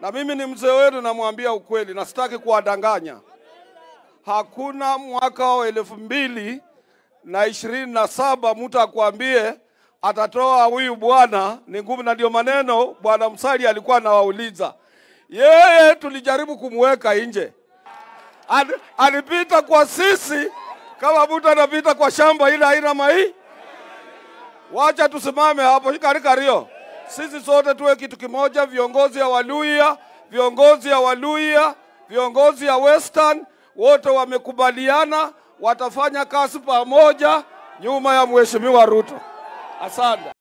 na mimi ni mzee wenu, namwambia ukweli na sitaki kuwadanganya. Hakuna mwaka wa elfu mbili na ishirini na saba mtu akwambie atatoa huyu bwana ni ngumu, na ndio maneno bwana Msali alikuwa anawauliza yeye. Tulijaribu kumweka nje, alipita kwa sisi kama mtu anapita kwa shamba ile haina mai. Wacha tusimame hapo, shika rio. Sisi sote tuwe kitu kimoja, viongozi ya Waluya, viongozi ya Waluya, viongozi ya Western wote wamekubaliana watafanya kazi pamoja nyuma ya Mheshimiwa Ruto. Asante.